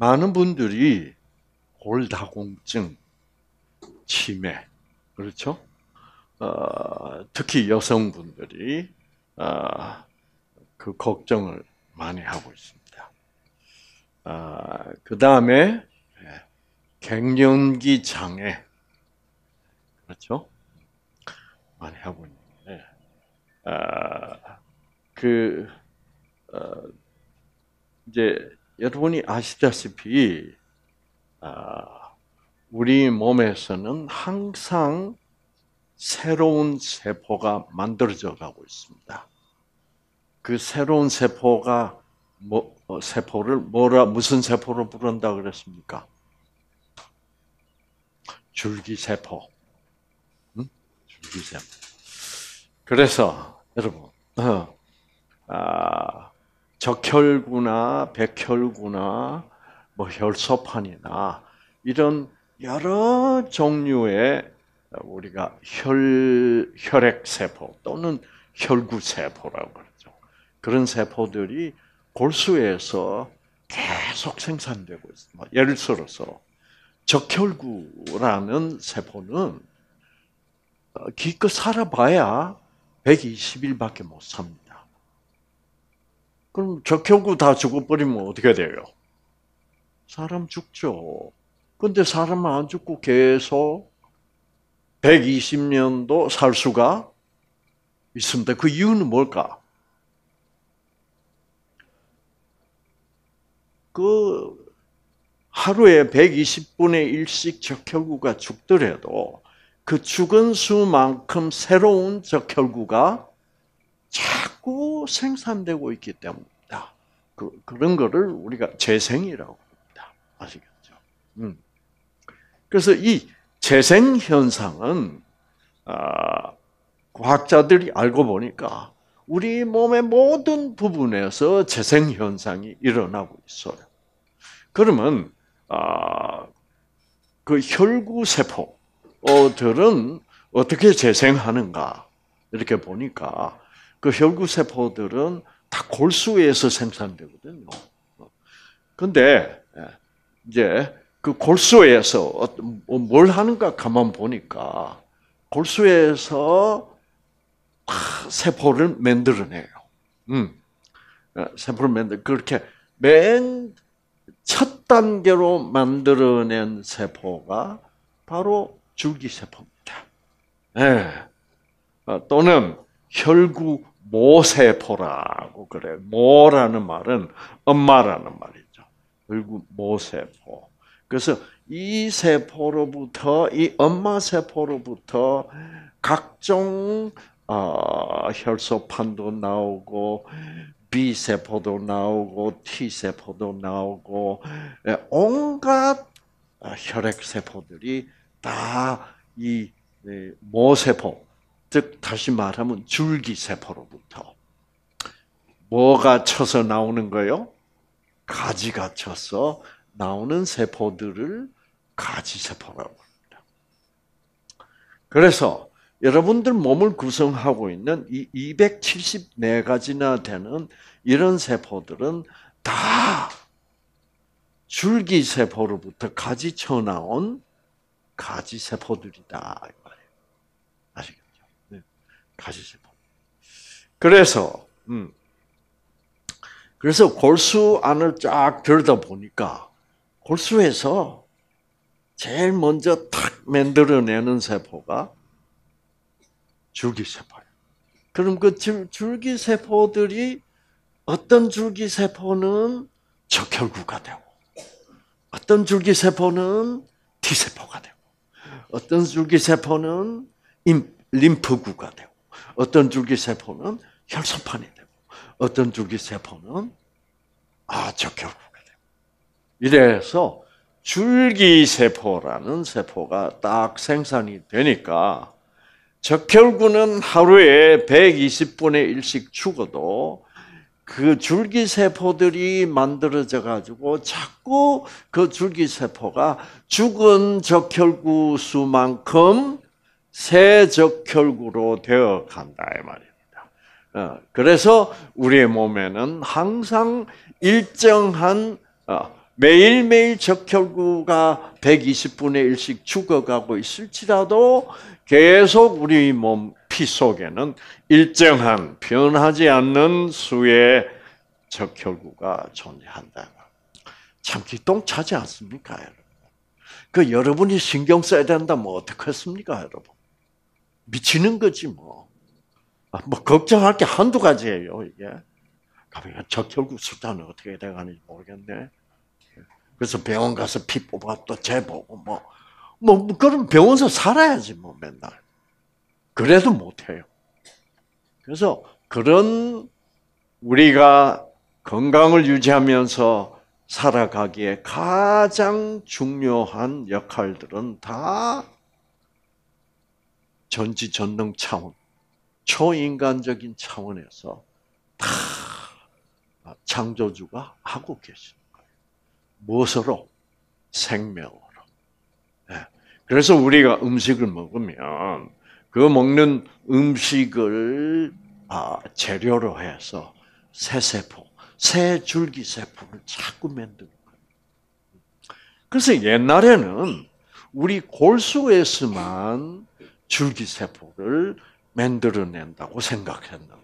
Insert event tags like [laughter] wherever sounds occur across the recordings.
많은 분들이 골다공증, 치매, 그렇죠? 어, 특히 여성분들이 어, 그 걱정을 많이 하고 있습니다. 어, 그 다음에 예, 갱년기 장애, 그렇죠? 많이 하고 있는데, 어, 그 어, 이제 여러분이 아시다시피 아, 우리 몸에서는 항상 새로운 세포가 만들어져 가고 있습니다. 그 새로운 세포가 뭐, 어, 세포를 뭐라 무슨 세포로 부른다 그랬습니까? 줄기 세포. 응? 줄기 세포. 그래서 여러분, 어, 아, 적혈구나 백혈구나 뭐 혈소판이나 이런 여러 종류의 우리가 혈 혈액 세포 또는 혈구 세포라고 그러죠. 그런 세포들이 골수에서 계속 생산되고 있습니다. 뭐 예를 들어서 적혈구라는 세포는 어, 기껏 살아봐야 120일밖에 못 삽니다. 그럼 적혈구 다 죽어버리면 어떻게 돼요? 사람 죽죠. 근데 사람은 안 죽고 계속 120년도 살 수가 있습니다. 그 이유는 뭘까? 그 하루에 120분의 1씩 적혈구가 죽더라도 그 죽은 수만큼 새로운 적혈구가 자꾸 생산되고 있기 때문이다. 그, 그런 거를 우리가 재생이라고 합니다. 아시겠죠? 음. 그래서 이 재생 현상은 아, 과학자들이 알고 보니까 우리 몸의 모든 부분에서 재생 현상이 일어나고 있어요. 그러면 아, 그 혈구 세포들은 어떻게 재생하는가 이렇게 보니까 그 혈구 세포들은 다 골수에서 생산되거든요. 근데 예, 이제 그 골수에서 뭐 뭘 하는가 가만 보니까 골수에서 세포를 만들어내요. 음. 예, 세포를 만들 그렇게 맨 첫 단계로 만들어낸 세포가 바로 줄기세포입니다. 예. 아, 또는 혈구 모세포라고 그래. 모라는 말은 엄마라는 말이죠. 결국 모세포. 그래서 이 세포로부터 이 엄마 세포로부터 각종 어, 혈소판도 나오고 B 세포도 나오고 T 세포도 나오고 예, 온갖 어, 혈액 세포들이 다이 네, 모세포 즉 다시 말하면 줄기세포로부터 뭐가 쳐서 나오는 거요? 가지가 쳐서 나오는 세포들을 가지세포라고 합니다. 그래서 여러분들 몸을 구성하고 있는 이 274가지나 되는 이런 세포들은 다 줄기세포로부터 가지쳐 나온 가지세포들이다. 가시지 못. 뭐. 그래서 음. 그래서 골수 안을 쫙들다 보니까 골수에서 제일 먼저 탁 만들어내는 세포가 줄기세포예요. 그럼 그 줄기세포들이 어떤 줄기세포는 적혈구가 되고 어떤 줄기세포는 T세포가 되고 어떤 줄기세포는 림프구가 되고 어떤 줄기세포는 혈소판이 되고 어떤 줄기세포는 아, 적혈구가 되고 이래서 줄기세포라는 세포가 딱 생산이 되니까 적혈구는 하루에 120분의 1씩 죽어도 그 줄기세포들이 만들어져 가지고 자꾸 그 줄기세포가 죽은 적혈구 수만큼 세적혈구로 되어 간다 이 말입니다. 어, 그래서 우리의 몸에는 항상 일정한 어, 매일매일 적혈구가 120분의 1씩 죽어가고 있을지라도 계속 우리 몸 피 속에는 일정한 변하지 않는 수의 적혈구가 존재한다. 참 기똥차지 않습니까, 여러분? 그 여러분이 신경 써야 된다, 뭐 어떡했습니까, 여러분? 미치는 거지 뭐. 아, 뭐 걱정할 게 한두 가지예요 이게. 그러면 저 결국 숫자는 어떻게 돼가는지 모르겠네. 그래서 병원 가서 피 뽑아 또 재보고 뭐. 뭐. 뭐, 그럼 병원에서 살아야지, 뭐, 맨날. 그래도 못해요. 그래서 그런 우리가 건강을 유지하면서 살아가기에 가장 중요한 역할들은 다 전지 전능 차원, 초인간적인 차원에서 다 창조주가 하고 계신 거예요. 무엇으로? 생명으로. 예. 그래서 우리가 음식을 먹으면 그 먹는 음식을 아, 재료로 해서 새 세포, 새 줄기 세포를 자꾸 만드는 거예요. 그래서 옛날에는 우리 골수에서만 줄기세포를 만들어낸다고 생각했는데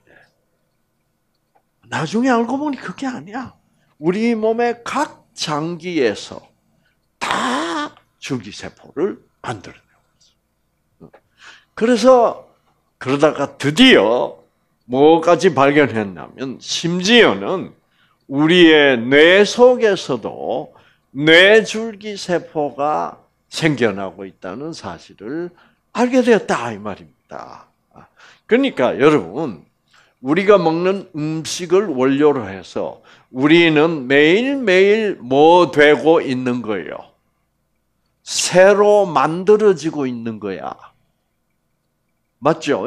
나중에 알고 보니 그게 아니야. 우리 몸의 각 장기에서 다 줄기세포를 만들어내고 있어. 그래서 그러다가 드디어 뭐까지 발견했냐면 심지어는 우리의 뇌 속에서도 뇌줄기세포가 생겨나고 있다는 사실을 알게 되었다 이 말입니다. 그러니까 여러분 우리가 먹는 음식을 원료로 해서 우리는 매일매일 뭐 되고 있는 거예요? 새로 만들어지고 있는 거야. 맞죠?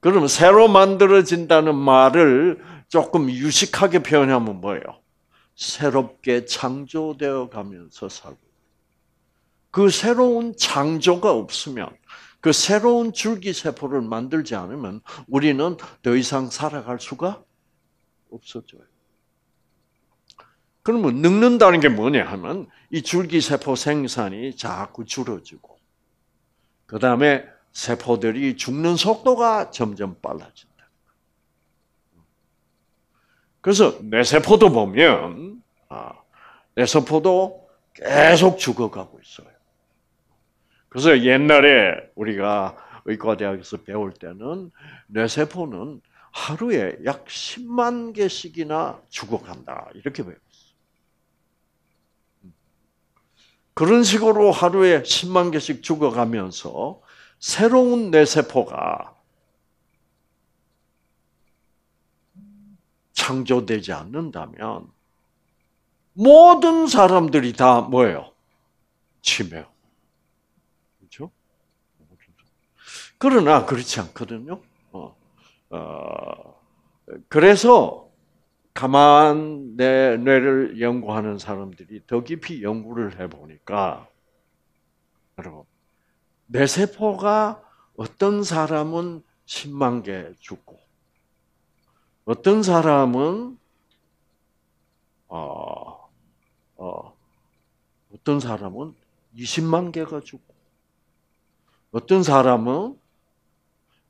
그럼 새로 만들어진다는 말을 조금 유식하게 표현하면 뭐예요? 새롭게 창조되어 가면서 살고 그 새로운 창조가 없으면 그 새로운 줄기세포를 만들지 않으면 우리는 더 이상 살아갈 수가 없어져요. 그러면 늙는다는 게 뭐냐 하면 이 줄기세포 생산이 자꾸 줄어지고 그 다음에 세포들이 죽는 속도가 점점 빨라진다. 그래서 뇌세포도 보면 뇌세포도 아, 계속 죽어가고 있어요. 그래서 옛날에 우리가 의과대학에서 배울 때는 뇌세포는 하루에 약 10만 개씩이나 죽어간다. 이렇게 배웠어. 그런 식으로 하루에 10만 개씩 죽어가면서 새로운 뇌세포가 창조되지 않는다면 모든 사람들이 다 뭐예요? 치매요. 그러나 그렇지 않거든요. 어, 어, 그래서 가만 내 뇌를 연구하는 사람들이 더 깊이 연구를 해보니까 여러분 뇌세포가 어떤 사람은 10만 개 죽고 어떤 사람은 어, 어, 어떤 사람은 20만 개가 죽고 어떤 사람은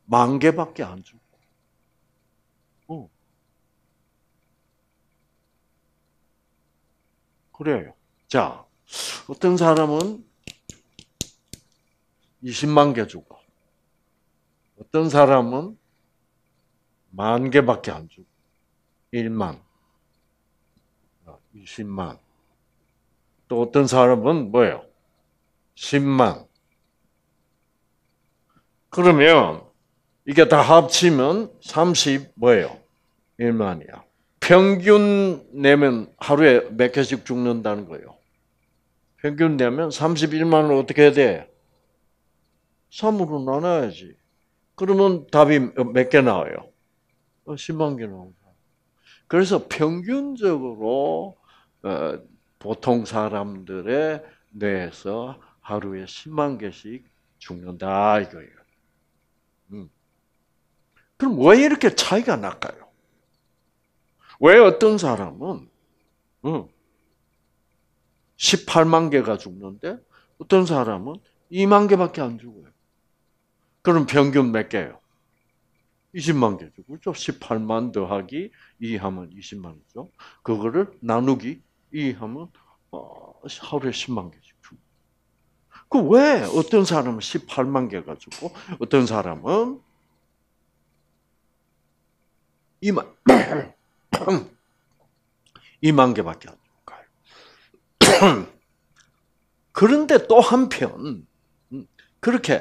만 개밖에 안 주고. 어. 그래요. 자, 어떤 사람은 20만 개 주고, 어떤 사람은 만 개밖에 안 주고, 1만, 20만. 아, 또 어떤 사람은 뭐예요? 10만. 그러면 이게 다 합치면 30 뭐예요? 1만이야. 평균 내면 하루에 몇 개씩 죽는다는 거예요. 평균 내면 31만을 어떻게 해야 돼? 3으로 나눠야지. 그러면 답이 몇 개 나와요? 10만 어, 개 나온다. 그래서 평균적으로 어, 보통 사람들의 뇌에서 하루에 10만 개씩 죽는다 이거예요. 음. 그럼 왜 이렇게 차이가 날까요? 왜 어떤 사람은 18만 어, 개가 죽는데 어떤 사람은 2만 개밖에 안 죽어요. 그럼 평균 몇 개예요? 20만 개죠. 그렇죠? 18만 더하기 2 하면 20만이죠. 그거를 나누기 2 하면 어, 하루에 10만 개씩 그왜 어떤 사람은 18만 개가 죽고 어떤 사람은 이만 이만 개밖에 안 가요. [clears throat] 그런데 또 한편 음, 그렇게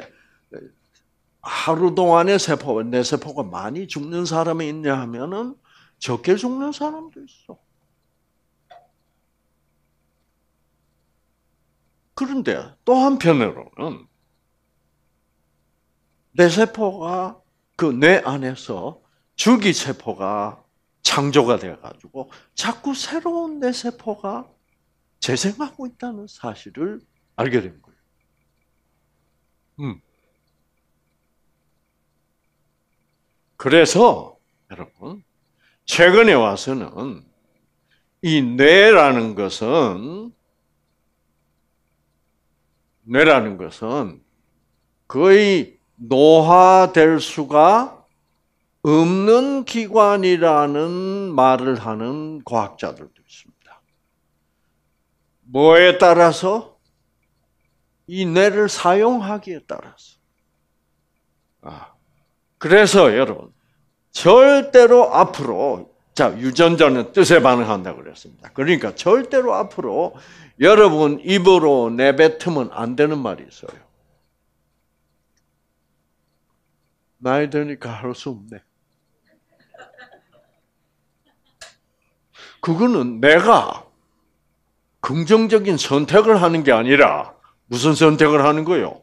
하루 동안에 세포 내 세포가 많이 죽는 사람이 있냐 하면은 적게 죽는 사람도 있어. 그런데 또 한편으로는 뇌 세포가 그뇌 안에서 주기세포가 창조가 돼가지고 자꾸 새로운 내 세포가 재생하고 있다는 사실을 알게 된 거예요. 음. 그래서 여러분 최근에 와서는 이 뇌라는 것은 뇌라는 것은 거의 노화될 수가 없는 기관이라는 말을 하는 과학자들도 있습니다. 뭐에 따라서? 이 뇌를 사용하기에 따라서. 아. 그래서 여러분, 절대로 앞으로, 자, 유전자는 뜻에 반응한다고 그랬습니다. 그러니까 절대로 앞으로 여러분 입으로 내뱉으면 안 되는 말이 있어요. 나이 드니까 할 수 없네. 그거는 내가 긍정적인 선택을 하는 게 아니라 무슨 선택을 하는 거요?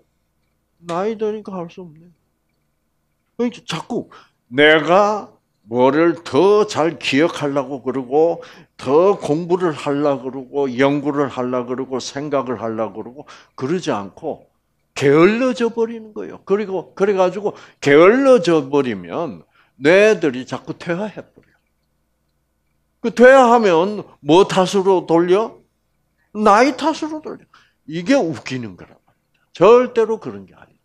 나이 드니까 할 수 없네. 그러니까 자꾸 내가 뭐를 더 잘 기억하려고 그러고 더 공부를 하려고 그러고 연구를 하려고 그러고 생각을 하려고 그러고 그러지 않고 게을러져 버리는 거예요. 그리고 그래 가지고 게을러져 버리면 뇌들이 자꾸 퇴화해 버려요. 그 돼야 하면 뭐 탓으로 돌려? 나이 탓으로 돌려. 이게 웃기는 거란 말이다. 절대로 그런 게 아니다.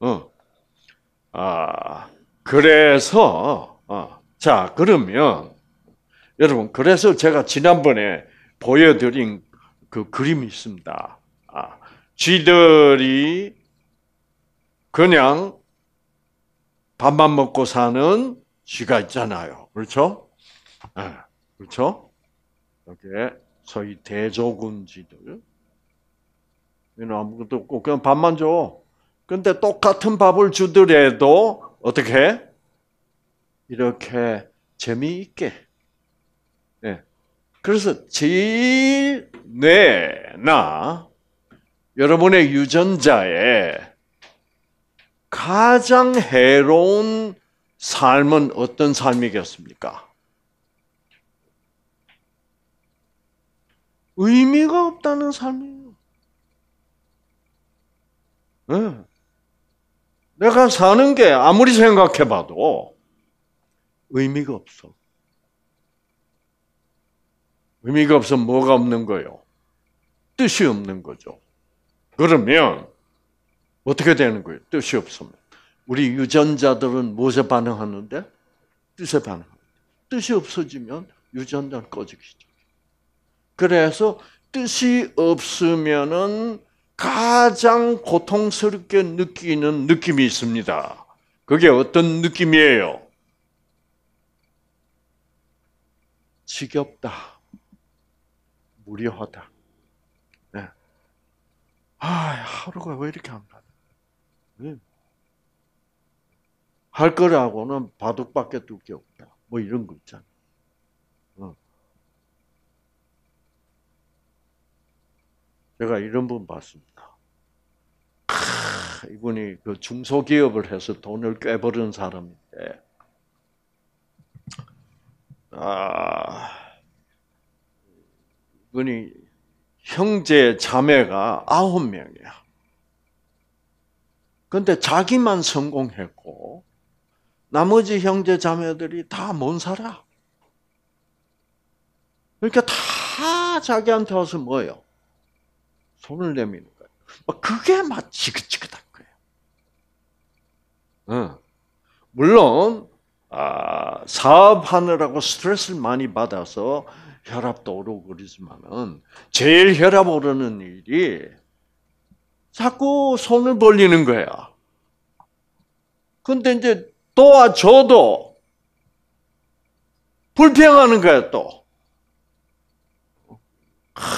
어. 아, 그래서, 어. 자, 그러면, 여러분, 그래서 제가 지난번에 보여드린 그 그림이 있습니다. 아, 쥐들이 그냥 밥만 먹고 사는 쥐가 있잖아요. 그렇죠? 아, 그렇죠? 이렇게 소위 대조군지들 얘는 아무것도 없고 그냥 밥만 줘. 근데 똑같은 밥을 주더라도 어떻게 해? 이렇게 재미있게. 네. 그래서 제일 뇌나 여러분의 유전자에 가장 해로운 삶은 어떤 삶이겠습니까? 의미가 없다는 삶이에요. 네. 내가 사는 게 아무리 생각해봐도 의미가 없어. 의미가 없어 뭐가 없는 거요? 뜻이 없는 거죠. 그러면 어떻게 되는 거예요? 뜻이 없으면. 우리 유전자들은 무엇에 반응하는데? 뜻에 반응합니다. 뜻이 없어지면 유전자는 꺼지기 시작. 그래서 뜻이 없으면은 가장 고통스럽게 느끼는 느낌이 있습니다. 그게 어떤 느낌이에요? 지겹다. 무료하다. 네. 아, 하루가 왜 이렇게 안가할 네. 거라고는 바둑밖에 둘게 없다. 뭐 이런 거 있잖아. 제가 이런 분 봤습니다. 아, 이분이 그 중소기업을 해서 돈을 꽤 버는 사람인데, 아, 이분이 형제 자매가 아홉 명이야. 근데 자기만 성공했고, 나머지 형제 자매들이 다 못 살아. 그러니까 다 자기한테 와서 뭐예요? 손을 내미는 거예요. 그게 막 지긋지긋한 거예요. 물론 아, 사업하느라고 스트레스를 많이 받아서 혈압도 오르고 그러지만은 제일 혈압 오르는 일이 자꾸 손을 벌리는 거야. 근데 이제 또와줘도 불평하는 거야 또.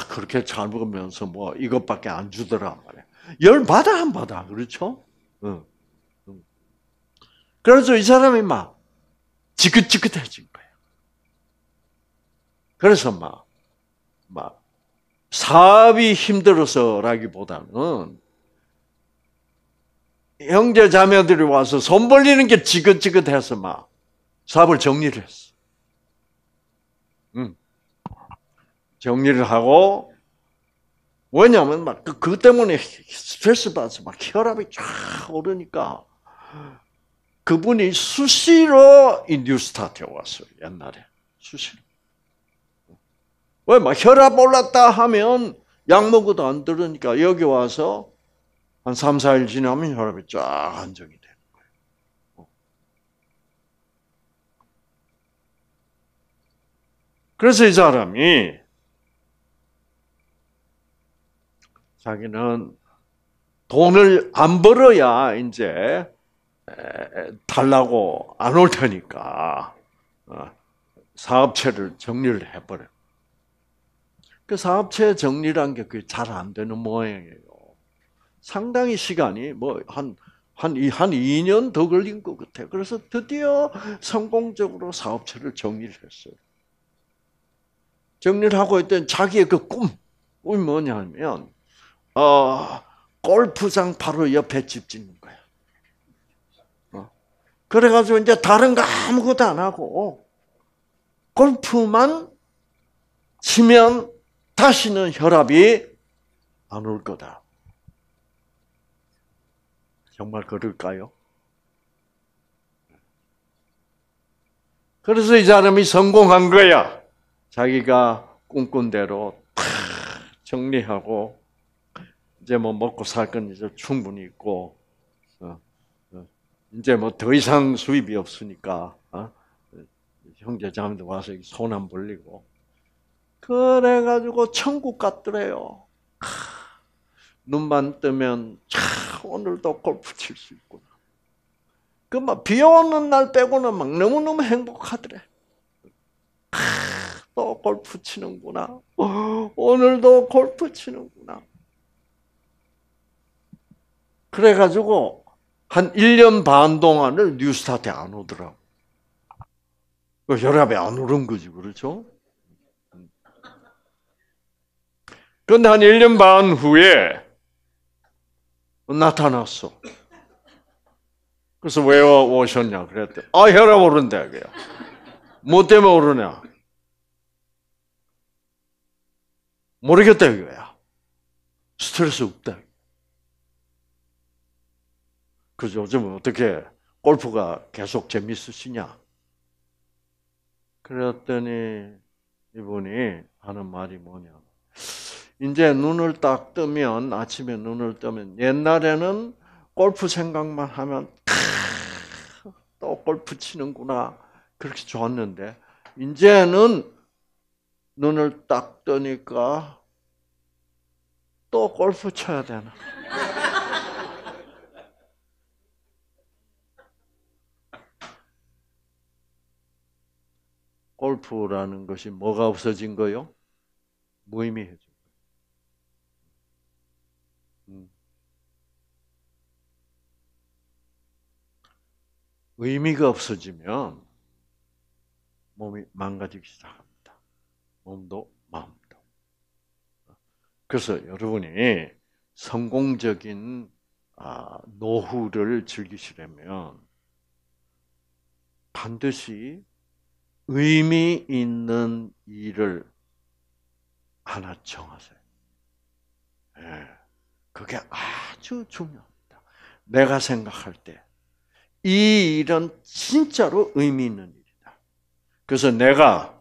그렇게 잘 먹으면서 뭐 이것밖에 안 주더라 말이야. 열 받아 안 받아 그렇죠? 응. 그래서 이 사람이 막 지긋지긋해진 거예요. 그래서 막, 막, 사업이 힘들어서라기보다는, 형제 자매들이 와서 손 벌리는 게 지긋지긋해서 막, 사업을 정리를 했어. 응. 정리를 하고 왜냐하면 막그 그 때문에 스트레스 받아서 막 혈압이 쫙 오르니까 그분이 수시로 인듀스타트에 왔어요 옛날에 수시로 왜 막 혈압 올랐다 하면 약 먹어도 안 들으니까 여기 와서 한 3, 4일 지나면 혈압이 쫙 안정이 되는 거예요. 그래서 이 사람이 자기는 돈을 안 벌어야 이제 달라고 안 올 테니까 어, 사업체를 정리를 해버려. 그 사업체 정리란 게 그게 잘 안 되는 모양이에요. 상당히 시간이 뭐 한 한이한 2년 더 걸린 것 같아요. 그래서 드디어 성공적으로 사업체를 정리를 했어요. 정리를 하고 있던 자기의 그 꿈, 꿈이 뭐냐면 어, 골프장 바로 옆에 집 짓는 거야. 어. 그래가지고 이제 다른 거 아무것도 안 하고 골프만 치면 다시는 혈압이 안 올 거다. 정말 그럴까요? 그래서 이 사람이 성공한 거야. 자기가 꿈꾼 대로 탁 정리하고 이제 뭐 먹고 살 건 이제 충분히 있고 어, 어, 이제 뭐 더 이상 수입이 없으니까 어? 형제 자매들 와서 손 안 벌리고 그래 가지고 천국 갔더래요 크, 눈만 뜨면 참 오늘도 골프 칠 수 있구나. 그 막비 오는 날 빼고는 막 너무너무 행복하더래. 크, 또 골프 치는구나. 오늘도 골프 치는구나. 그래가지고 한 1년 반 동안을 뉴스타트 안 오더라고. 그 혈압이 안 오른 거지, 그렇죠? 그런데 한 1년 반 후에 나타났어. 그래서 왜 오셨냐? 그랬대. 아, 혈압 오른다, 그래요. 뭐 때문에 오르냐? 모르겠다, 이거야. 스트레스 없다. 그래서 요즘은 어떻게 골프가 계속 재밌으시냐? 그랬더니 이분이 하는 말이 뭐냐? 이제 눈을 딱 뜨면 아침에 눈을 뜨면 옛날에는 골프 생각만 하면 또 골프 치는구나 그렇게 좋았는데 이제는 눈을 딱 뜨니까 또 골프 쳐야 되나? 골프라는 것이 뭐가 없어진 거요? 무의미해진 거예요. 음. 의미가 없어지면 몸이 망가지기 시작합니다. 몸도 마음도. 그래서 여러분이 성공적인 아, 노후를 즐기시려면 반드시 의미 있는 일을 하나 정하세요. 예. 그게 아주 중요합니다. 내가 생각할 때, 이 일은 진짜로 의미 있는 일이다. 그래서 내가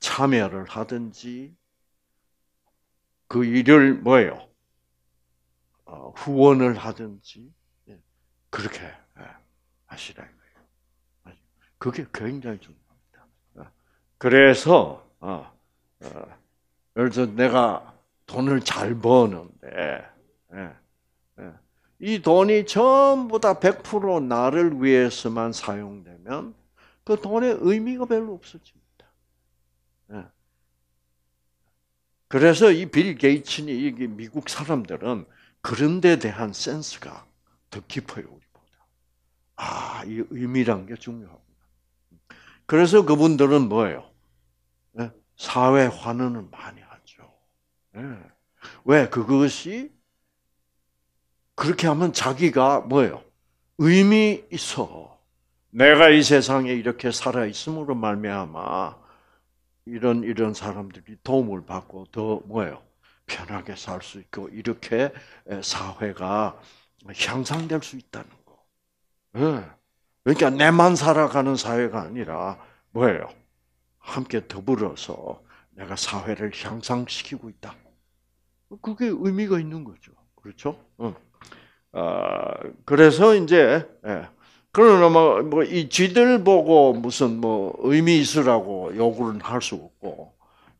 참여를 하든지, 그 일을 뭐예요? 어, 후원을 하든지, 예, 그렇게 예, 하시라. 그게 굉장히 중요합니다. 그래서 어, 어, 예를 들어 내가 돈을 잘 버는데 예, 예. 이 돈이 전부 다 100% 나를 위해서만 사용되면 그 돈의 의미가 별로 없어집니다. 예. 그래서 이 빌 게이츠니 이게 미국 사람들은 그런 데 대한 센스가 더 깊어요 우리보다. 아, 이 의미란 게 중요하구나. 그래서 그분들은 뭐예요? 사회 환원을 많이 하죠. 예. 왜? 그것이 그렇게 하면 자기가 뭐예요? 의미 있어. 내가 이 세상에 이렇게 살아 있음으로 말미암아 이런 이런 사람들이 도움을 받고 더 뭐예요? 편하게 살 수 있고 이렇게 사회가 향상될 수 있다는 거. 예. 그러니까 내만 살아가는 사회가 아니라 뭐예요? 함께 더불어서 내가 사회를 향상시키고 있다. 그게 의미가 있는 거죠. 그렇죠? 응. 어. 아, 그래서 이제 예. 그러나 뭐, 뭐, 이 쥐들 보고 무슨 뭐 의미 있으라고 요구는 할수 없고,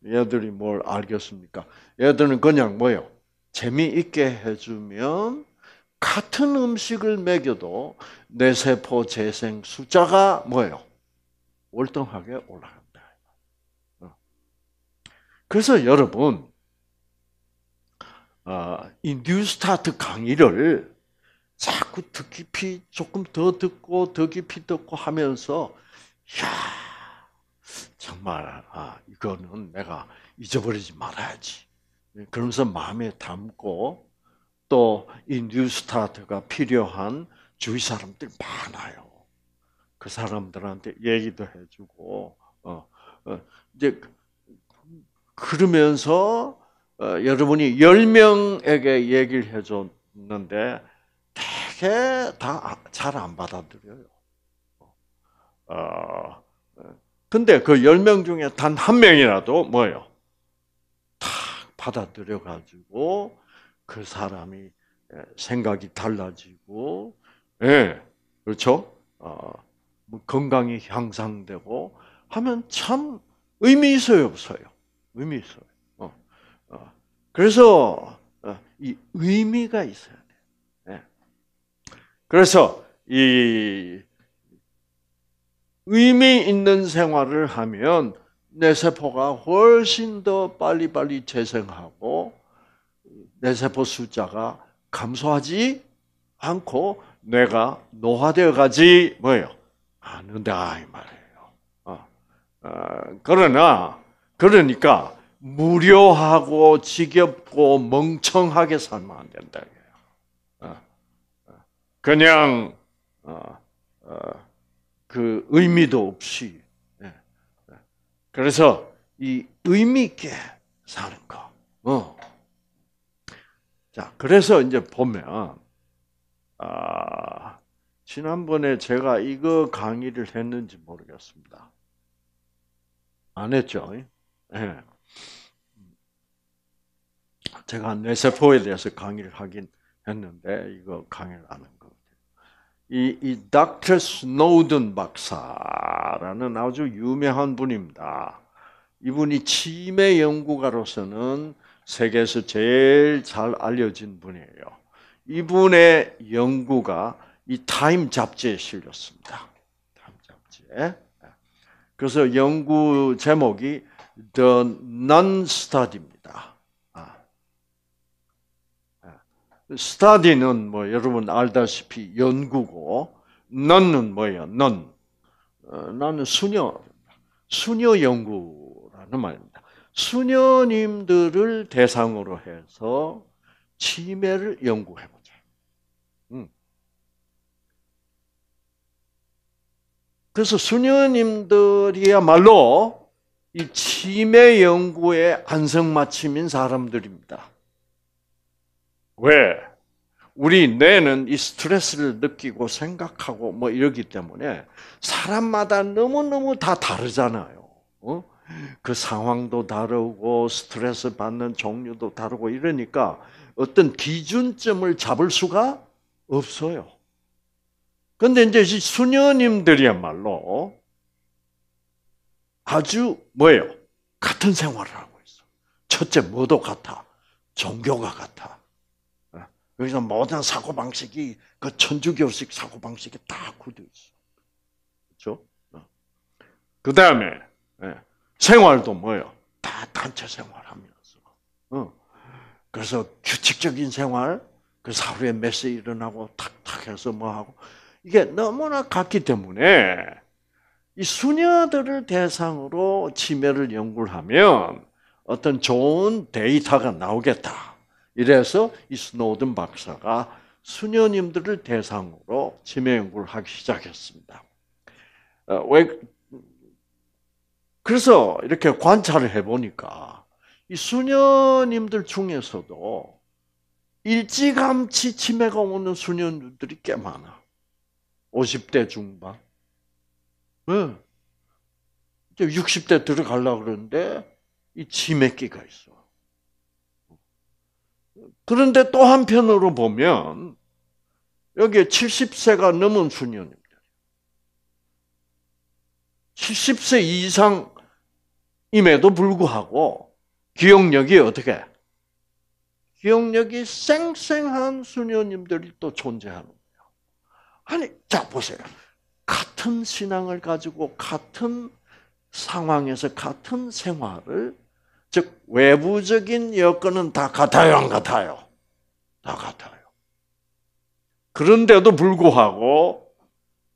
얘들이 뭘 알겠습니까? 얘들은 그냥 뭐요? 재미있게 해주면, 같은 음식을 먹여도 뇌세포 재생 숫자가 뭐예요? 월등하게 올라요. 그래서 여러분, 아, 이 뉴스타트 강의를 자꾸 듣 깊이 조금 더 듣고 더 깊이 듣고 하면서 야 정말 아, 이거는 내가 잊어버리지 말아야지. 그러면서 마음에 담고 또 이 뉴스타트가 필요한 주위 사람들이 많아요. 그 사람들한테 얘기도 해주고 어, 어 이제 그러면서 어, 여러분이 10명에게 얘기를 해줬는데 되게 다 잘 안 받아들여요. 어, 근데 그 10명 중에 단 한 명이라도 뭐예요? 탁 받아들여가지고 그 사람이 예, 생각이 달라지고, 예, 그렇죠? 어, 건강이 향상되고 하면 참 의미 있어요, 없어요? 의미 있어요. 어, 어. 그래서 어, 이 의미가 있어야 돼. 네. 예. 그래서 이 의미 있는 생활을 하면 내 세포가 훨씬 더 빨리빨리 재생하고 내 세포 숫자가 감소하지 않고 뇌가 노화되어 가지 뭐예요? 않는다 아, 아, 이 말이에요. 어. 어, 그러나 그러니까 무료하고 지겹고 멍청하게 살면 안 된다. 어, 어. 그냥 어, 그 의미도 없이 예, 예. 그래서 이 의미 있게 사는 거. 어. 자, 그래서 이제 보면 아, 지난번에 제가 이거 강의를 했는지 모르겠습니다. 안 했죠? 예. 제가 뇌세포에 대해서 강의를 하긴 했는데 이거 강의를 하는 것같아요 이, 이 닥터 스노든 박사라는 아주 유명한 분입니다. 이분이 치매 연구가로서는 세계에서 제일 잘 알려진 분이에요. 이분의 연구가 이 타임 잡지에 실렸습니다. 타임 잡지에. 예. 그래서 연구 제목이 the non-study입니다. 아. 아. study는 뭐 여러분 알다시피 연구고 non은 뭐예요? n o n 나는 수녀, 수녀 연구라는 말입니다. 수녀님들을 대상으로 해서 치매를 연구해보자. 음. 그래서 수녀님들이야말로 이 치매 연구의 안성맞춤인 사람들입니다. 왜? 우리 뇌는 이 스트레스를 느끼고 생각하고 뭐 이러기 때문에 사람마다 너무너무 다 다르잖아요. 어? 그 상황도 다르고 스트레스 받는 종류도 다르고 이러니까 어떤 기준점을 잡을 수가 없어요. 근데 이제 수녀님들이야말로 아주 뭐예요? 같은 생활을 하고 있어. 첫째 뭐도 같아. 종교가 같아. 어? 여기서 모든 사고 방식이 그 천주교식 사고 방식이 다 굳어 있어. 그렇죠? 그 다음에 예, 생활도 뭐예요? 다 단체 생활하면서. 어. 그래서 규칙적인 생활, 그래서 하루에 몇시 일어나고 탁탁 해서 뭐 하고 이게 너무나 같기 때문에 이 수녀들을 대상으로 치매를 연구를 하면 어떤 좋은 데이터가 나오겠다. 이래서 이 스노든 박사가 수녀님들을 대상으로 치매 연구를 하기 시작했습니다. 어, 왜 그래서 이렇게 관찰을 해보니까 이 수녀님들 중에서도 일찌감치 치매가 오는 수녀들이꽤 많아. 50대 중반. 왜? 이제 60대 들어가려 그러는데 이 지맥기가 있어. 그런데 또 한편으로 보면 여기에 70세가 넘은 수년입니다. 70세 이상임에도 불구하고 기억력이 어떻게? 기억력이 쌩쌩한 수녀님들이 또 존재하는 거예요. 아니, 자 보세요. 같은 신앙을 가지고 같은 상황에서 같은 생활을 즉 외부적인 여건은 다 같아요 안 같아요 다 같아요 그런데도 불구하고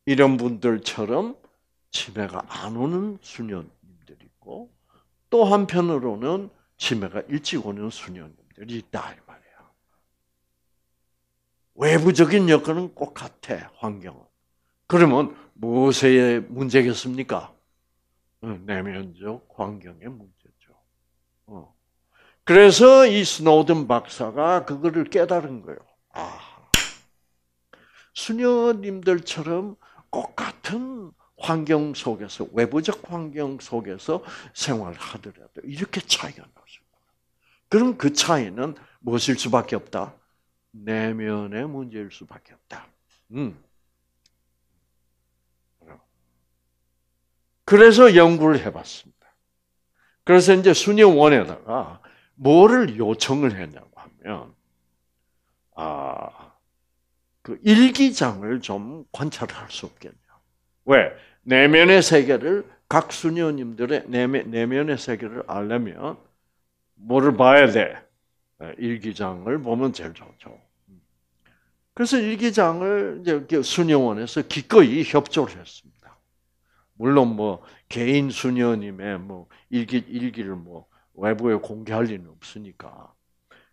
이런 분들처럼 치매가 안 오는 수녀님들이 있고 또 한편으로는 치매가 일찍 오는 수녀님들이 있다 이 말이야. 외부적인 여건은 꼭 같아 환경은 그러면 무엇의 문제겠습니까? 어, 내면적 환경의 문제죠. 어. 그래서 이 스노든 박사가 그거를 깨달은 거예요. 아, 수녀님들처럼 꼭 같은 환경 속에서 외부적 환경 속에서 생활하더라도 이렇게 차이가 나죠. 그럼 그 차이는 무엇일 수밖에 없다? 내면의 문제일 수밖에 없다. 음. 그래서 연구를 해봤습니다. 그래서 이제 수녀원에다가 뭐를 요청을 했냐고 하면, 아, 그 일기장을 좀 관찰할 수 없겠냐. 왜? 내면의 세계를, 각 수녀님들의 내면, 내면의 세계를 알려면, 뭐를 봐야 돼? 네, 일기장을 보면 제일 좋죠. 그래서 일기장을 이제 그 수녀원에서 기꺼이 협조를 했습니다. 물론 뭐 개인 수녀님의 뭐 일기 일기를 뭐 외부에 공개할 리는 없으니까.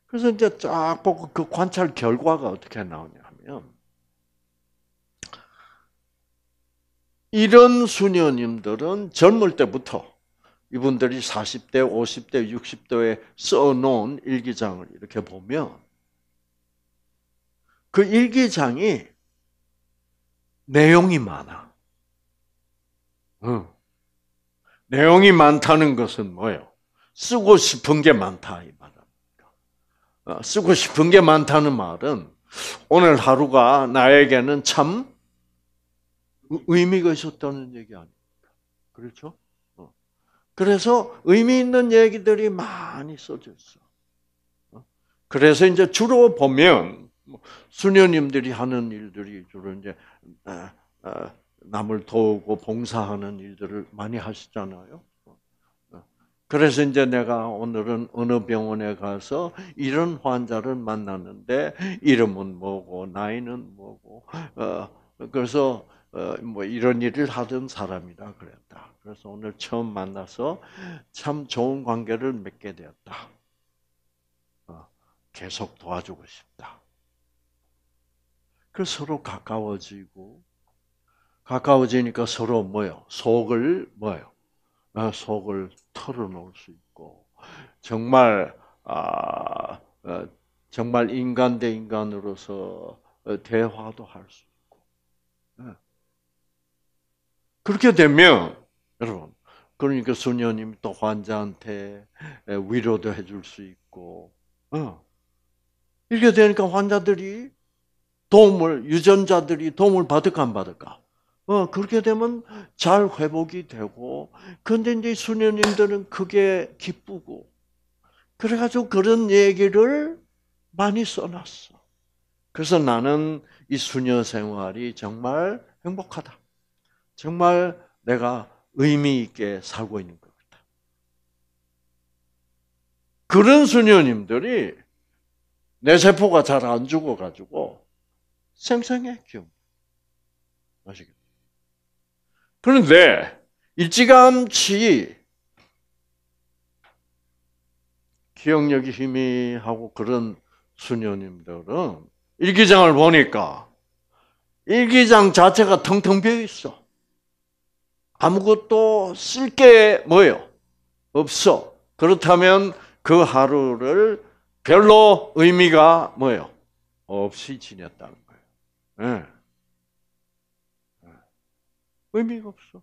그래서 이제 쫙 보고 그 관찰 결과가 어떻게 나오냐면 이런 수녀님들은 젊을 때부터 이분들이 40대, 50대, 60대에 써놓은 일기장을 이렇게 보면 그 일기장이 내용이 많아. 내용이 많다는 것은 뭐예요? 쓰고 싶은 게 많다 이 말입니다. 어, 쓰고 싶은 게 많다는 말은 오늘 하루가 나에게는 참 의미가 있었다는 얘기 아닙니까? 그렇죠? 어. 그래서 의미 있는 얘기들이 많이 써졌어. 어? 그래서 이제 주로 보면 뭐 수녀님들이 하는 일들이 주로 이제 어, 남을 도우고 봉사하는 일들을 많이 하시잖아요. 그래서 이제 내가 오늘은 어느 병원에 가서 이런 환자를 만났는데 이름은 뭐고 나이는 뭐고 어, 그래서 어, 뭐 이런 일을 하던 사람이다 그랬다. 그래서 오늘 처음 만나서 참 좋은 관계를 맺게 되었다. 어, 계속 도와주고 싶다. 그 서로 가까워지고 가까워지니까 서로 뭐요? 속을 뭐요? 아, 속을 털어놓을 수 있고 정말 아, 어, 정말 인간 대 인간으로서 어, 대화도 할 수 있고 예. 그렇게 되면 여러분 그러니까 수녀님 또 환자한테 위로도 해줄 수 있고 어. 이렇게 되니까 환자들이 도움을 유전자들이 도움을 받을까 안 받을까 어, 그렇게 되면 잘 회복이 되고, 근데 이제 수녀님들은 그게 기쁘고, 그래가지고 그런 얘기를 많이 써놨어. 그래서 나는 이 수녀 생활이 정말 행복하다. 정말 내가 의미 있게 살고 있는 거다. 그런 수녀님들이 내 세포가 잘 안 죽어가지고 생생해 기억. 아시겠죠? 그런데 일찌감치 기억력이 희미하고 그런 수녀님들은 일기장을 보니까 일기장 자체가 텅텅 비어 있어. 아무것도 쓸 게 뭐예요? 없어. 그렇다면 그 하루를 별로 의미가 뭐예요? 없이 지냈다는 거예요. 네. 의미가 없어.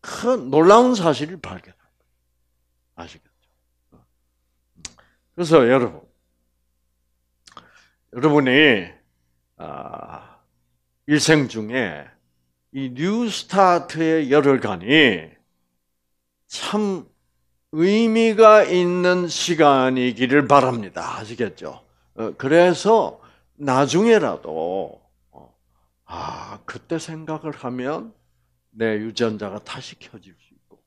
큰 놀라운 사실을 발견한 거예요. 아시겠죠? 그래서 여러분, 여러분이 아, 일생 중에 이 뉴스타트의 열흘간이 참 의미가 있는 시간이기를 바랍니다. 아시겠죠? 어, 그래서 나중에라도 아, 그때 생각을 하면 내 유전자가 다시 켜질 수 있고.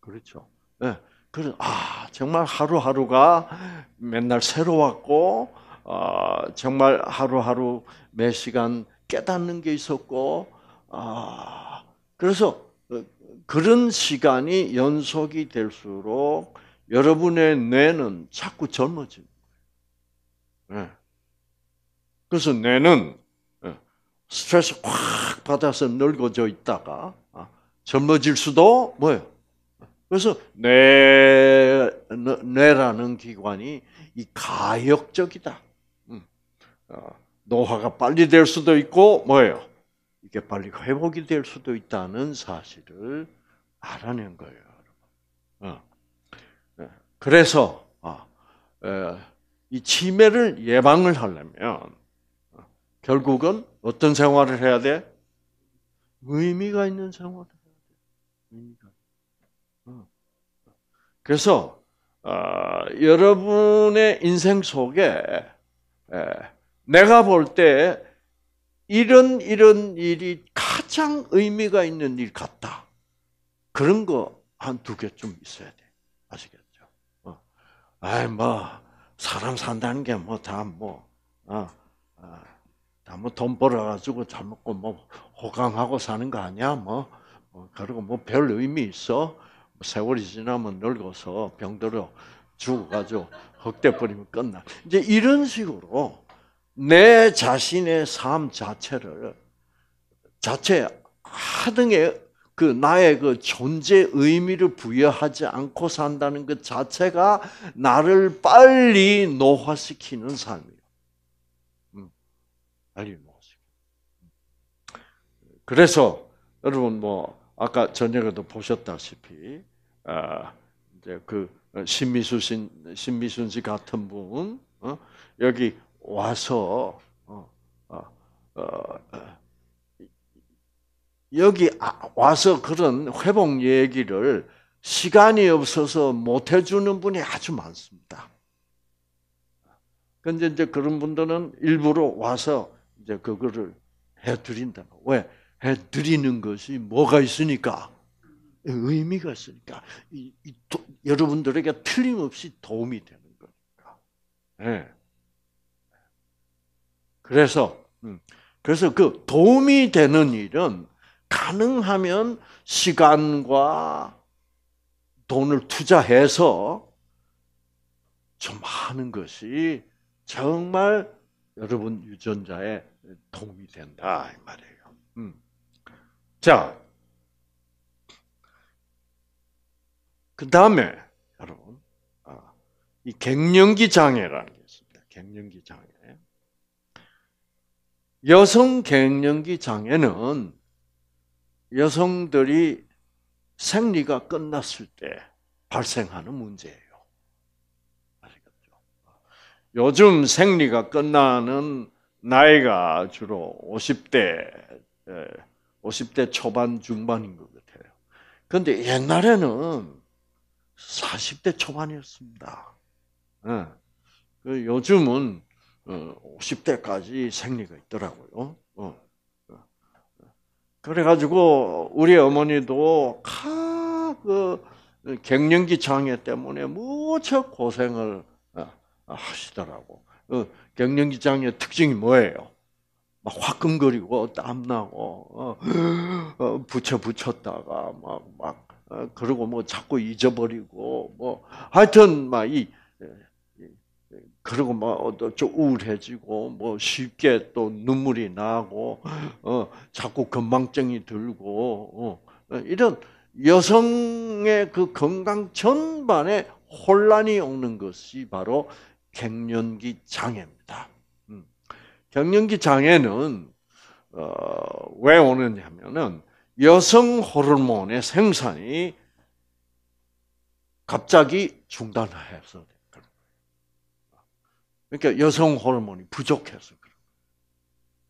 그렇죠. 네. 그래서, 아, 정말 하루하루가 맨날 새로웠고, 아, 정말 하루하루 매 시간 깨닫는 게 있었고, 아, 그래서 어, 그런 시간이 연속이 될수록 여러분의 뇌는 자꾸 젊어집니다. 네. 예. 그래서 뇌는 스트레스 확 받아서 늙어져 있다가 아, 젊어질 수도 뭐예요? 그래서 뇌 뇌라는 기관이 이 가역적이다. 음. 어, 노화가 빨리 될 수도 있고 뭐예요? 이게 빨리 회복이 될 수도 있다는 사실을 알아낸 거예요. 여러분. 어. 예. 그래서 아, 이 치매를 예방을 하려면 어, 결국은 어떤 생활을 해야 돼? 의미가 있는 생활을 해야 돼. 의미가. 그래서 어, 여러분의 인생 속에 에, 내가 볼 때 이런 이런 일이 가장 의미가 있는 일 같다. 그런 거 한 두 개쯤 있어야 돼. 아시겠죠? 어. 아이 뭐 사람 산다는 게 뭐 다뭐 어. 어. 너무 뭐 돈 벌어가지고 잘 먹고 뭐 호강하고 사는 거 아니야? 뭐, 뭐 그러고 뭐 별 의미 있어? 뭐 세월이 지나면 늙어서 병들어 죽어가지고 헛대버리면 끝나. 이제 이런 식으로 내 자신의 삶 자체를 자체 하등의 그 나의 그 존재 의미를 부여하지 않고 산다는 것 자체가 나를 빨리 노화시키는 삶이에요. 알림이 오 그래서 여러분 뭐 아까 저녁에도 보셨다시피 아, 이제 그 신미수신 신미순 씨 같은 분 어? 여기 와서 어, 어, 어, 여기 아, 와서 그런 회복 얘기를 시간이 없어서 못 해주는 분이 아주 많습니다. 근데 이제 그런 분들은 일부러 와서 이제 그거를 해드린다. 왜? 해드리는 것이 뭐가 있으니까 의미가 있으니까 이, 이 도, 여러분들에게 틀림없이 도움이 되는 거니까. 네. 그래서 음, 그래서 그 도움이 되는 일은 가능하면 시간과 돈을 투자해서 좀 하는 것이 정말 여러분 유전자에 도움이 된다 아, 이 말이에요. 음. 자, 그 다음에 여러분 아, 이 갱년기 장애라는 게 있습니다. 갱년기 장애. 여성 갱년기 장애는 여성들이 생리가 끝났을 때 발생하는 문제예요. 아시겠죠? 요즘 생리가 끝나는 나이가 주로 50대, 50대 예, 초반 중반인 것 같아요. 근데 옛날에는 40대 초반이었습니다. 예, 그 요즘은 50대까지 어, 생리가 있더라고요. 어, 어. 그래가지고 우리 어머니도 그 갱년기 장애 때문에 무척 고생을 하시더라고. 갱년기장애 특징이 뭐예요? 막 화끈거리고 땀나고 어, 붙여 어, 붙였다가 막 막 어, 그러고 뭐 자꾸 잊어버리고 뭐 하여튼 막이 그리고 뭐좀 우울해지고 뭐 쉽게 또 눈물이 나고 어 자꾸 건망증이 들고 어, 이런 여성의 그 건강 전반에 혼란이 오는 것이 바로 갱년기 장애입니다. 경련기 장애는 어, 왜 오느냐면은 여성 호르몬의 생산이 갑자기 중단해서 그런 거예요. 그러니까 여성 호르몬이 부족해서 그런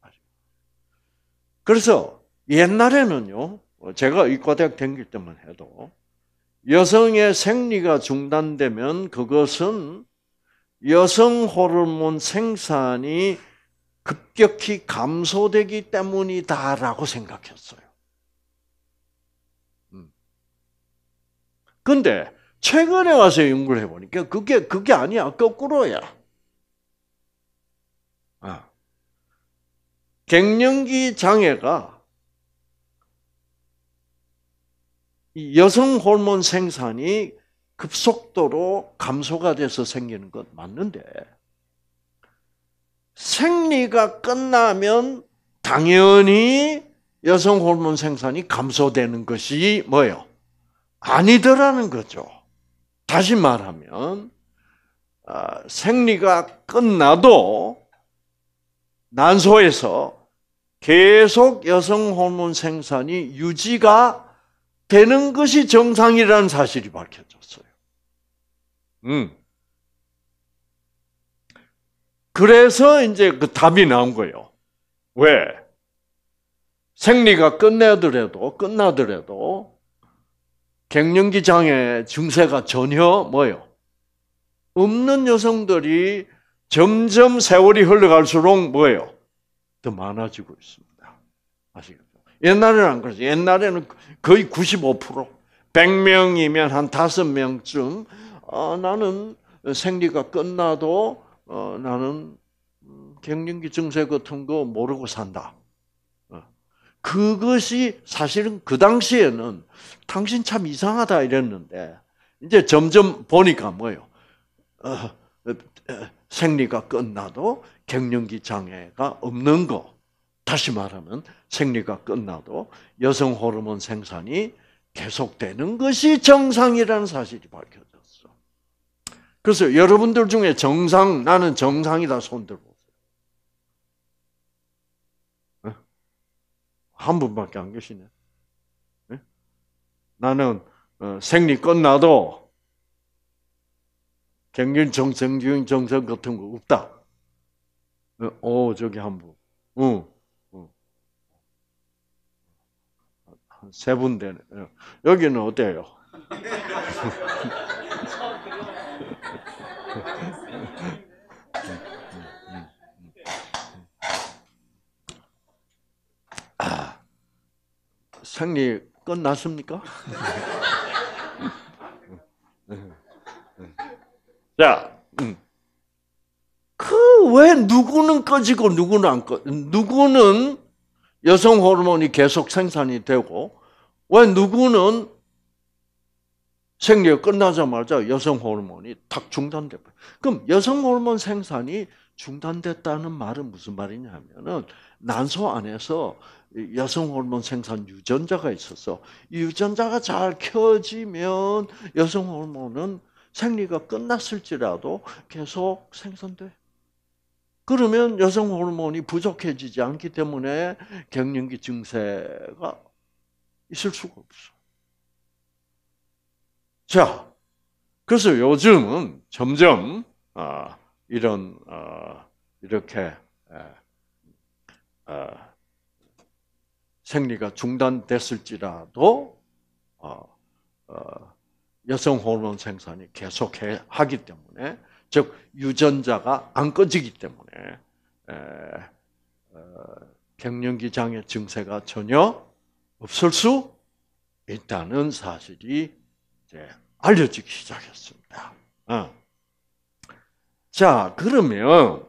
거예요. 그래서 옛날에는요, 제가 의과대학 다길 때만 해도 여성의 생리가 중단되면 그것은 여성 호르몬 생산이 급격히 감소되기 때문이다라고 생각했어요. 음. 근데 최근에 와서 연구를 해보니까 그게 그게 아니야 거꾸로야. 아. 갱년기 장애가 여성 호르몬 생산이 급속도로 감소가 돼서 생기는 건 맞는데 생리가 끝나면 당연히 여성 호르몬 생산이 감소되는 것이 뭐예요? 아니더라는 거죠. 다시 말하면 아, 생리가 끝나도 난소에서 계속 여성 호르몬 생산이 유지가 되는 것이 정상이라는 사실이 밝혀졌어요. 음. 그래서 이제 그 답이 나온 거예요. 왜? 생리가 끝내더라도 끝나더라도, 갱년기 장애 증세가 전혀 뭐요? 예 없는 여성들이 점점 세월이 흘러갈수록 뭐예요? 더 많아지고 있습니다. 아시겠죠? 옛날에는 안그러죠 옛날에는 거의 95%, 100명이면 한 5명쯤 아, 어, 나는 생리가 끝나도 어, 나는 음, 갱년기 증세 같은 거 모르고 산다. 어, 그것이 사실은 그 당시에는 당신 참 이상하다 이랬는데 이제 점점 보니까 뭐예요? 어, 어, 생리가 끝나도 갱년기 장애가 없는 거. 다시 말하면 생리가 끝나도 여성 호르몬 생산이 계속되는 것이 정상이라는 사실이 밝혀져. 그래서 여러분들 중에 정상, 나는 정상이다 손들어 보세요. 예? 한 분밖에 안 계시네. 예? 나는 어, 생리 끝나도 경균 정성 중 정성 같은 거 없다. 오 어, 어, 저기 한 분. 응. 세분 되네. 여기는 어때요? [laughs] 아, 생리 끝났습니까? 자, 음. 그왜 누구는 꺼지고 누구는 안 꺼? 누구는 여성 호르몬이 계속 생산이 되고 왜 누구는 생리가 끝나자마자 여성 호르몬이 탁 중단돼 버려. 그럼 여성 호르몬 생산이 중단됐다는 말은 무슨 말이냐 면은 난소 안에서 여성 호르몬 생산 유전자가 있어서 유전자가 잘 켜지면 여성 호르몬은 생리가 끝났을지라도 계속 생산돼. 그러면 여성 호르몬이 부족해지지 않기 때문에 경련기 증세가 있을 수가 없어. 자, 그래서 요즘은 점점 어, 이런 어, 이렇게 어, 생리가 중단됐을지라도 어, 어, 여성 호르몬 생산이 계속 하기 때문에 즉 유전자가 안 꺼지기 때문에 에, 어, 갱년기 장애 증세가 전혀 없을 수 있다는 사실이 이제 알려지기 시작했습니다. 어. 자, 그러면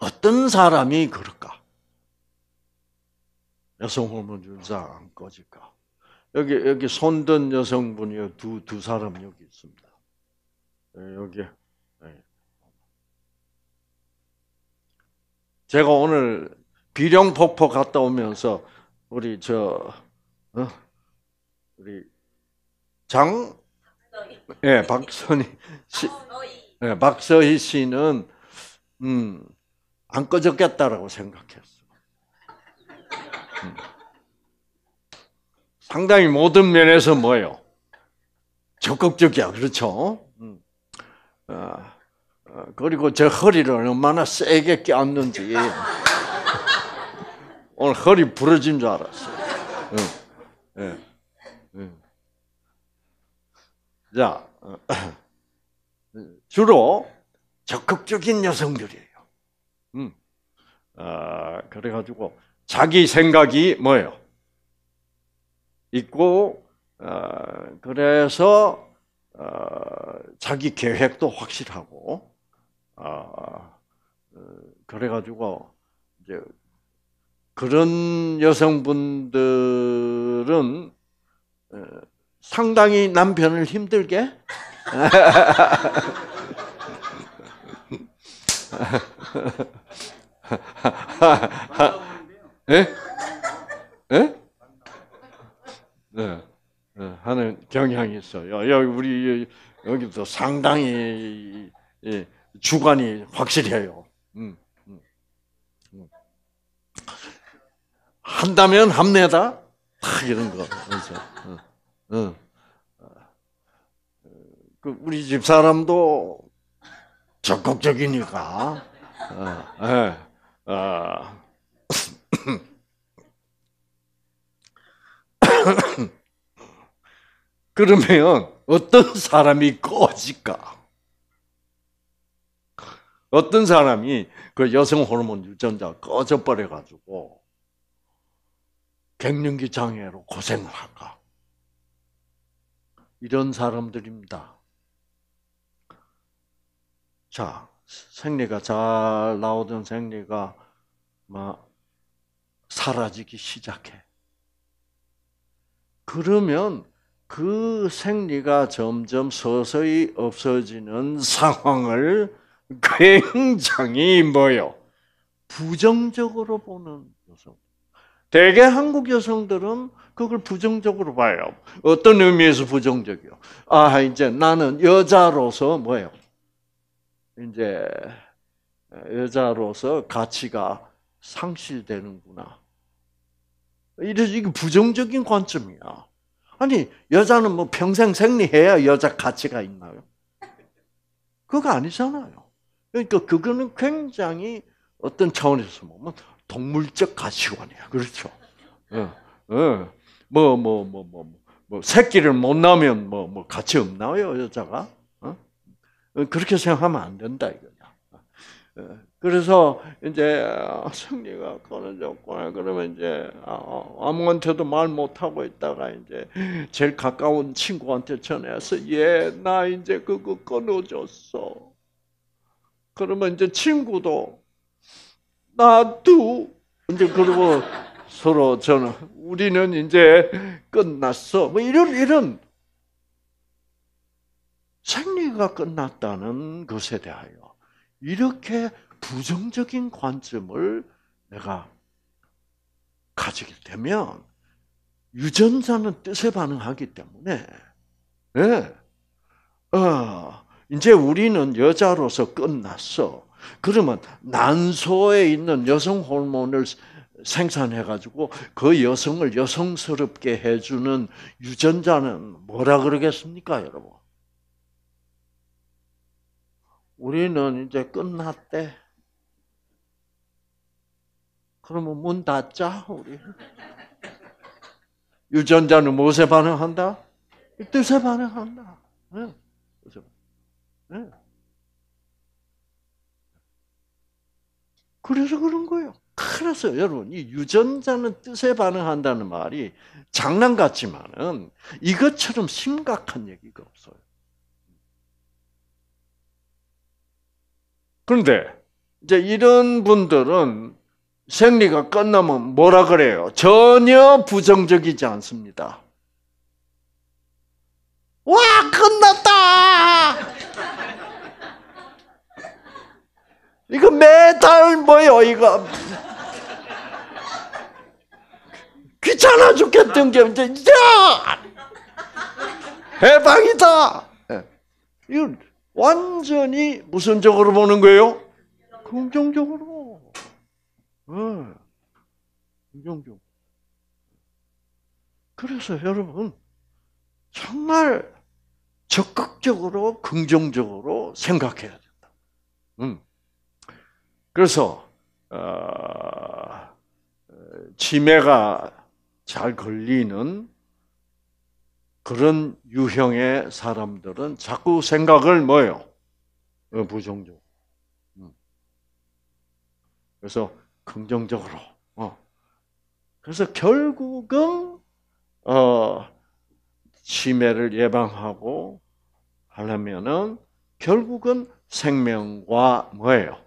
어떤 사람이 그럴까? 여성 호르몬 주사 안 꺼질까? 여기 여기 손든 여성분이요 두 두 사람 여기 있습니다. 네, 여기 네. 제가 오늘 비룡 폭포 갔다 오면서 우리 저 어? 우리 장, 예, 네, 박선희 씨, 아, 예, 네, 박서희 씨는 음, 안 꺼졌겠다라고 생각했어. 음. 상당히 모든 면에서 뭐요? 예 적극적이야, 그렇죠? 음. 아, 아, 그리고 제 허리를 얼마나 세게 껴안는지 [laughs] 오늘 허리 부러진 줄 알았어요. 음. 네. 자, 어, [clears throat] 주로 적극적인 여성들이에요. 음. 아, 그래가지고 자기 생각이 뭐예요? 있고, 아, 그래서 아, 자기 계획도 확실하고, 아, 어, 그래가지고 이제 그런 여성분들은 어, 상당히 남편을 힘들게 예? 예? 네. 네 하는 경향이 있어요. 여기 우리 여기도 상당히 주관이 확실해요. 음, 음, 음. 한다면 합내다. 딱 이런 거. 어. 어. 그 우리 집 사람도 적극적이니까. 어, 예. 아. [coughs] 그러면 어떤 사람이 꺼질까? 어떤 사람이 그 여성 호르몬 유전자 꺼져버려가지고 갱년기 장애로 고생을 할까? 이런 사람들입니다. 자, 생리가 잘 나오던 생리가 막 사라지기 시작해. 그러면 그 생리가 점점 서서히 없어지는 상황을 굉장히 뭐요? 부정적으로 보는 여성. 대개 한국 여성들은 그걸 부정적으로 봐요. 어떤 의미에서 부정적이요? 아, 이제 나는 여자로서 뭐예요? 이제 여자로서 가치가 상실되는구나. 이래 이게 부정적인 관점이야. 아니 여자는 뭐 평생 생리해야 여자 가치가 있나요? 그거 아니잖아요. 그러니까 그거는 굉장히 어떤 차원에서 보면 동물적 가치관이야. 그렇죠. 예, 예. 뭐, 뭐, 뭐, 뭐, 뭐, 뭐 새끼를 못 낳으면 뭐, 뭐, 가치 없나요, 여자가? 어? 그렇게 생각하면 안 된다, 이거냐. 어, 그래서 이제 아, 승리가 그어 조건에 그러면 이제 아, 어, 아무한테도 말 못하고 있다가 이제 제일 가까운 친구한테 전해서 예, 나 이제 그거 끊어줬어. 그러면 이제 친구도 나도 이제 그러고 서로 저는 우리는 이제 끝났어. 뭐 이런 이런 생리가 끝났다는 것에 대하여 이렇게 부정적인 관점을 내가 가지게 되면 유전자는 뜻에 반응하기 때문에 네. 어, 이제 우리는 여자로서 끝났어. 그러면 난소에 있는 여성 호르몬을 생산해가지고 그 여성을 여성스럽게 해주는 유전자는 뭐라 그러겠습니까, 여러분? 우리는 이제 끝났대. 그러면 문 닫자, 우리. 유전자는 무엇에 반응한다? 뜻에 반응한다. 네. 네. 그래서 그런 거예요. 그래서 여러분 이 유전자는 뜻에 반응한다는 말이 장난 같지만은 이것처럼 심각한 얘기가 없어요. 그런데 이제 이런 분들은 생리가 끝나면 뭐라 그래요? 전혀 부정적이지 않습니다. 와 끝났다! 이거 매달 뭐요 이거 귀찮아 죽겠던 게 이제 야 해방이다. 예. 이건 완전히 무슨 적으로 보는 거예요? 긍정적으로. 예. 긍정적. 그래서 여러분 정말 적극적으로 긍정적으로 생각해야 된다. 음. 그래서 어, 지매가 잘 걸리는 그런 유형의 사람들은 자꾸 생각을 뭐요? 어, 부정적. 음. 그래서 긍정적으로. 어. 그래서 결국은 어, 치매를 예방하고 하려면은 결국은 생명과 뭐예요?